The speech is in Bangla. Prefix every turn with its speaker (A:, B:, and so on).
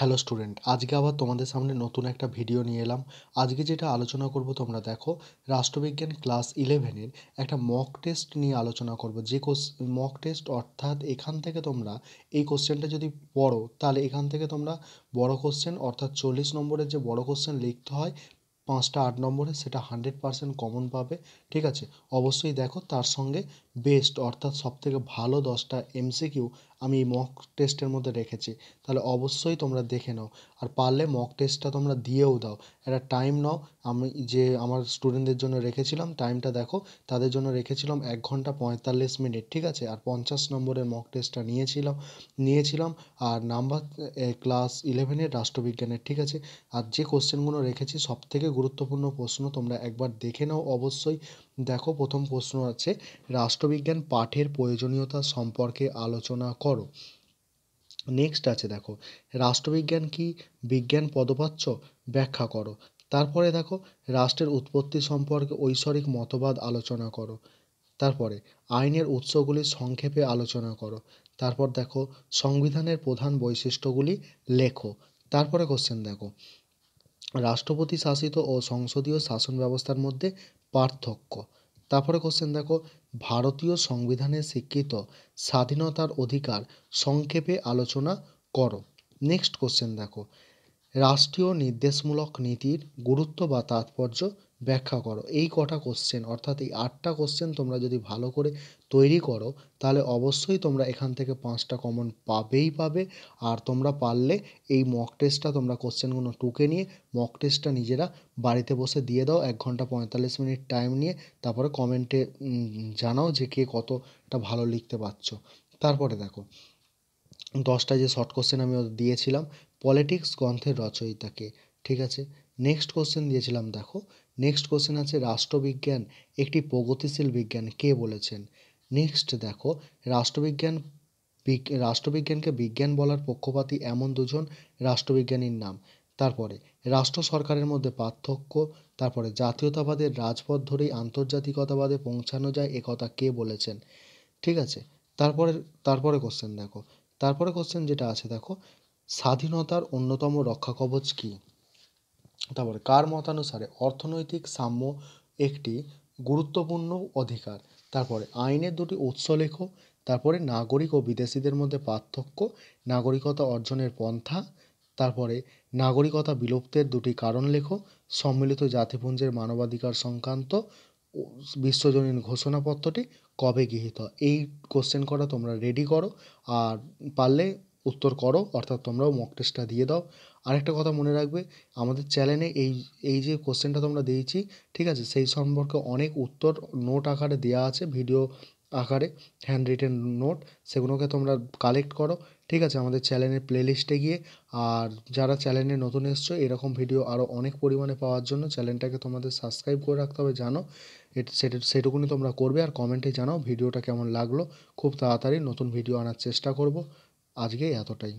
A: হ্যালো স্টুডেন্ট আজকে আবার তোমাদের সামনে নতুন একটা ভিডিও নিয়ে এলাম আজকে যেটা আলোচনা করব তোমরা দেখো রাষ্ট্রবিজ্ঞান ক্লাস ইলেভেনের একটা মক টেস্ট নিয়ে আলোচনা করব যে কোশ মক টেস্ট অর্থাৎ এখান থেকে তোমরা এই কোশ্চেনটা যদি পড়ো তাহলে এখান থেকে তোমরা বড় কোশ্চেন অর্থাৎ চল্লিশ নম্বরের যে বড় কোশ্চেন লিখতে হয় পাঁচটা আট নম্বরে সেটা হান্ড্রেড পারসেন্ট কমন পাবে ঠিক আছে অবশ্যই দেখো তার সঙ্গে বেস্ট অর্থাৎ সবথেকে ভালো দশটা এমসিকিউ আমি মক টেস্টের মধ্যে রেখেছি তাহলে অবশ্যই তোমরা দেখে নাও আর পারলে মক টেস্টটা তোমরা দিয়েও দাও একটা টাইম নাও আমি যে আমার স্টুডেন্টদের জন্য রেখেছিলাম টাইমটা দেখো তাদের জন্য রেখেছিলাম এক ঘন্টা পঁয়তাল্লিশ মিনিট ঠিক আছে আর পঞ্চাশ নম্বরের মক টেস্টটা নিয়েছিলাম নিয়েছিলাম আর নাম্বার ক্লাস ইলেভেনের রাষ্ট্রবিজ্ঞানের ঠিক আছে আর যে কোশ্চেনগুলো রেখেছি সব থেকে গুরুত্বপূর্ণ প্রশ্ন তোমরা একবার দেখে নাও অবশ্যই দেখো প্রথম প্রশ্ন আছে রাষ্ট্রবিজ্ঞান পাঠের প্রয়োজনীয়তা সম্পর্কে আলোচনা করো নেক্সট আছে দেখো রাষ্ট্রবিজ্ঞান কি বিজ্ঞান পদপাচ্য ব্যাখ্যা করো তারপরে দেখো রাষ্ট্রের উৎপত্তি সম্পর্কে ঐশ্বরিক মতবাদ আলোচনা করো তারপরে আইনের উৎসগুলি সংক্ষেপে আলোচনা করো তারপর দেখো সংবিধানের প্রধান বৈশিষ্ট্যগুলি লেখো তারপরে কোশ্চেন দেখো রাষ্ট্রপতি শাসিত ও সংসদীয় শাসন ব্যবস্থার মধ্যে পার্থক্য তারপরে কোশ্চেন দেখো ভারতীয় সংবিধানে স্বীকৃত স্বাধীনতার অধিকার সংক্ষেপে আলোচনা করো নেক্সট কোশ্চেন দেখো রাষ্ট্রীয় নির্দেশমূলক নীতির গুরুত্ব বা তাৎপর্য ব্যাখ্যা করো এই কটা কোশ্চেন অর্থাৎ এই আটটা কোশ্চেন তোমরা যদি ভালো করে তৈরি করো তাহলে অবশ্যই তোমরা এখান থেকে পাঁচটা কমন পাবেই পাবে আর তোমরা পারলে এই মক টেস্টটা তোমরা কোশ্চেনগুলো টুকে নিয়ে মক টেস্টটা নিজেরা বাড়িতে বসে দিয়ে দাও এক ঘন্টা পঁয়তাল্লিশ মিনিট টাইম নিয়ে তারপরে কমেন্টে জানাও যে কে কতটা ভালো লিখতে পারছো তারপরে দেখো দশটা যে শর্ট কোশ্চেন আমি দিয়েছিলাম পলিটিক্স গ্রন্থের রচয়িতাকে ঠিক আছে নেক্সট কোশ্চেন দিয়েছিলাম দেখো নেক্সট কোশ্চেন আছে রাষ্ট্রবিজ্ঞান একটি প্রগতিশীল বিজ্ঞান কে বলেছেন নেক্সট দেখো রাষ্ট্রবিজ্ঞান রাষ্ট্রবিজ্ঞানকে বিজ্ঞান বলার পক্ষপাতী এমন দুজন রাষ্ট্রবিজ্ঞানীর নাম তারপরে রাষ্ট্র সরকারের মধ্যে পার্থক্য তারপরে জাতীয়তাবাদের রাজপথ ধরেই আন্তর্জাতিকতাবাদে পৌঁছানো যায় একথা কে বলেছেন ঠিক আছে তারপরে তারপরে কোশ্চেন দেখো তারপরে কোশ্চেন যেটা আছে দেখো স্বাধীনতার অন্যতম রক্ষা কবচ কী তারপরে কার মতানুসারে অর্থনৈতিক সাম্য একটি গুরুত্বপূর্ণ অধিকার তারপরে আইনের দুটি উৎস লেখো তারপরে নাগরিক ও বিদেশিদের মধ্যে পার্থক্য নাগরিকতা অর্জনের পন্থা তারপরে নাগরিকতা বিলুপ্তের দুটি কারণ লেখো সম্মিলিত জাতিপুঞ্জের মানবাধিকার সংক্রান্ত বিশ্বজনীন ঘোষণাপত্রটি কবে গৃহীত এই কোশ্চেন করা তোমরা রেডি করো আর পারলে উত্তর করো অর্থাৎ তোমরাও মক টেস্টটা দিয়ে দাও আরেকটা কথা মনে রাখবে আমাদের চ্যানেলে এই এই যে কোশ্চেনটা তোমরা দিয়েছি ঠিক আছে সেই সম্পর্কে অনেক উত্তর নোট আকারে দেওয়া আছে ভিডিও আকারে হ্যান্ড রিটেন নোট সেগুলোকে তোমরা কালেক্ট করো ঠিক আছে আমাদের চ্যানেলের প্লেলিস্টে গিয়ে আর যারা চ্যানেলে নতুন এসছো এরকম ভিডিও আরও অনেক পরিমাণে পাওয়ার জন্য চ্যানেলটাকে তোমাদের সাবস্ক্রাইব করে রাখতে হবে জানো সেটা সেটুকুনি তোমরা করবে আর কমেন্টে জানাও ভিডিওটা কেমন লাগলো খুব তাড়াতাড়ি নতুন ভিডিও আনার চেষ্টা করব আজকে এতটাই